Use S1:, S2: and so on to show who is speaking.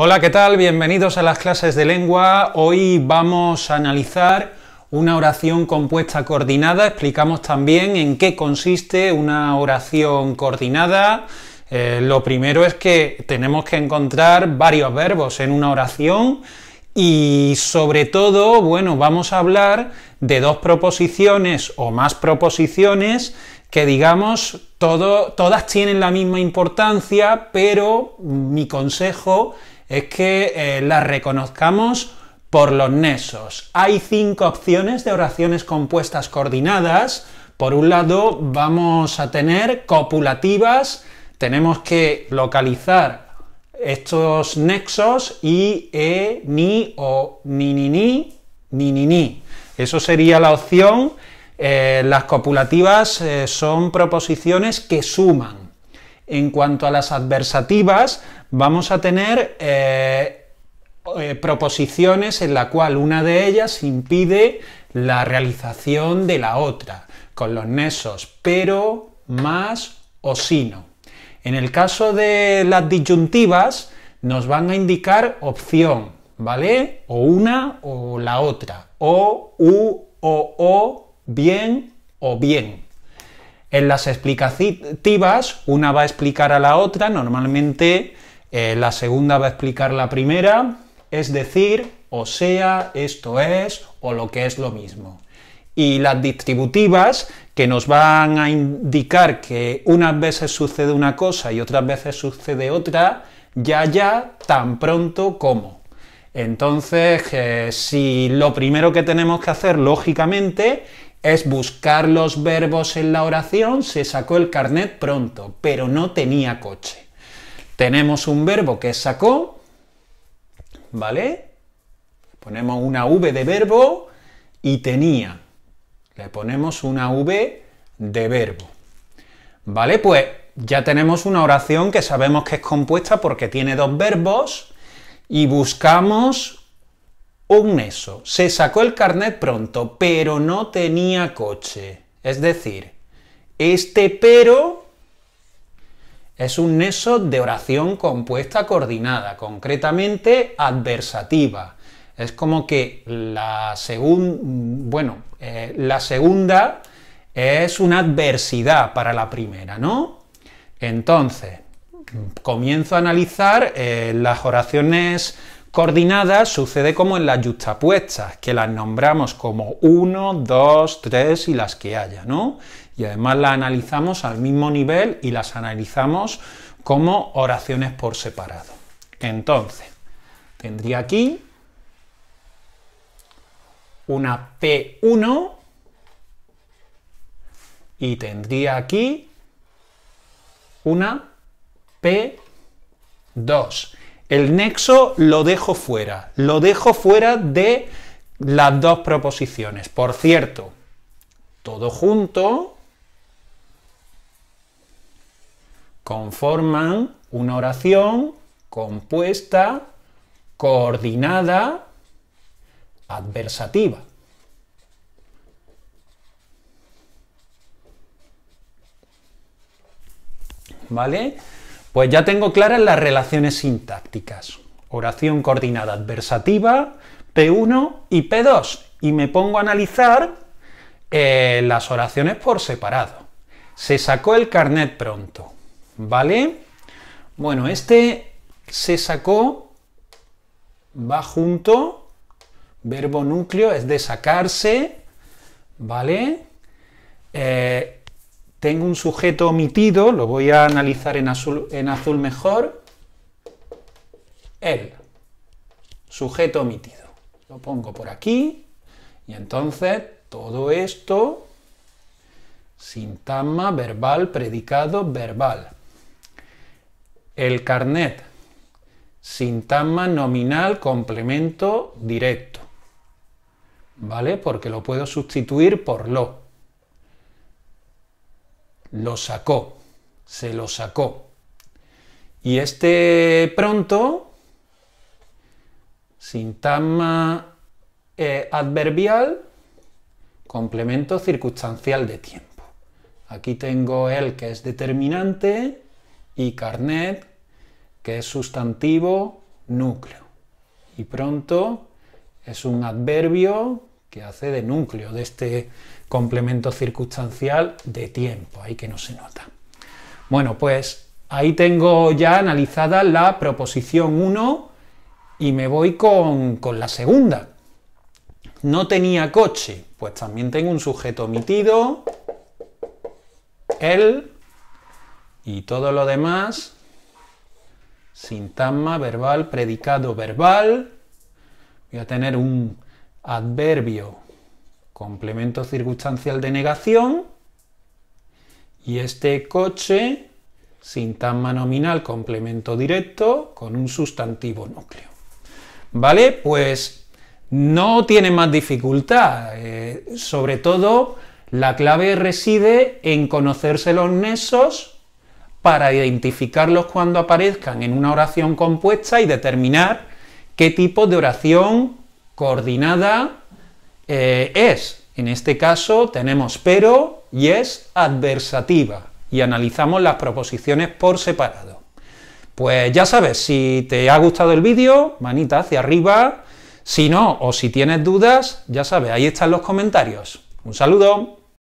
S1: Hola, ¿qué tal? Bienvenidos a las clases de lengua. Hoy vamos a analizar una oración compuesta coordinada. Explicamos también en qué consiste una oración coordinada. Eh, lo primero es que tenemos que encontrar varios verbos en una oración y sobre todo, bueno, vamos a hablar de dos proposiciones o más proposiciones que digamos todas tienen la misma importancia, pero mi consejo es es que eh, las reconozcamos por los nexos. Hay cinco opciones de oraciones compuestas coordinadas. Por un lado, vamos a tener copulativas, tenemos que localizar estos nexos y e, ni o ni ni ni ni ni ni. Eso sería la opción. Eh, las copulativas eh, son proposiciones que suman. En cuanto a las adversativas, vamos a tener eh, eh, proposiciones en la cual una de ellas impide la realización de la otra, con los nexos pero, más o sino. En el caso de las disyuntivas, nos van a indicar opción, ¿vale? O una o la otra, o, u, o, o, bien o bien. En las explicativas, una va a explicar a la otra, normalmente eh, la segunda va a explicar la primera, es decir, o sea, esto es, o lo que es lo mismo. Y las distributivas, que nos van a indicar que unas veces sucede una cosa y otras veces sucede otra, ya, ya, tan pronto como. Entonces, eh, si lo primero que tenemos que hacer, lógicamente, es buscar los verbos en la oración, se sacó el carnet pronto, pero no tenía coche. Tenemos un verbo que sacó, ¿vale? Ponemos una V de verbo y tenía. Le ponemos una V de verbo. ¿Vale? Pues ya tenemos una oración que sabemos que es compuesta porque tiene dos verbos y buscamos un neso. se sacó el carnet pronto, pero no tenía coche. Es decir, este pero es un neso de oración compuesta coordinada, concretamente adversativa. Es como que la, segunda, bueno, eh, la segunda es una adversidad para la primera, ¿no? Entonces, comienzo a analizar eh, las oraciones Coordinadas sucede como en las yuxtapuestas, que las nombramos como 1, 2, 3 y las que haya, ¿no? Y además las analizamos al mismo nivel y las analizamos como oraciones por separado. Entonces, tendría aquí una P1 y tendría aquí una P2. El nexo lo dejo fuera, lo dejo fuera de las dos proposiciones. Por cierto, todo junto conforman una oración compuesta, coordinada, adversativa. ¿Vale? Pues ya tengo claras las relaciones sintácticas. Oración coordinada adversativa, P1 y P2. Y me pongo a analizar eh, las oraciones por separado. Se sacó el carnet pronto, ¿vale? Bueno, este se sacó va junto, verbo núcleo es de sacarse, ¿vale? Eh, tengo un sujeto omitido, lo voy a analizar en azul, en azul mejor. El sujeto omitido. Lo pongo por aquí y entonces todo esto, sintagma, verbal, predicado, verbal. El carnet, sintagma nominal, complemento directo. ¿Vale? Porque lo puedo sustituir por lo lo sacó, se lo sacó. Y este pronto, sintagma eh, adverbial, complemento circunstancial de tiempo. Aquí tengo el que es determinante y carnet, que es sustantivo núcleo. Y pronto es un adverbio que hace de núcleo de este complemento circunstancial de tiempo, ahí que no se nota. Bueno, pues ahí tengo ya analizada la proposición 1 y me voy con, la segunda. No tenía coche, pues también tengo un sujeto omitido, él y todo lo demás, sintagma verbal, predicado verbal, voy a tener un adverbio, complemento circunstancial de negación y este coche, sintagma nominal, complemento directo con un sustantivo núcleo. ¿Vale? Pues no tiene más dificultad. Eh, sobre todo, la clave reside en conocerse los nexos para identificarlos cuando aparezcan en una oración compuesta y determinar qué tipo de oración coordinada eh, es. En este caso tenemos pero y es adversativa y analizamos las proposiciones por separado. Pues ya sabes, si te ha gustado el vídeo, manita hacia arriba. Si no, o si tienes dudas, ya sabes, ahí están los comentarios. Un saludo.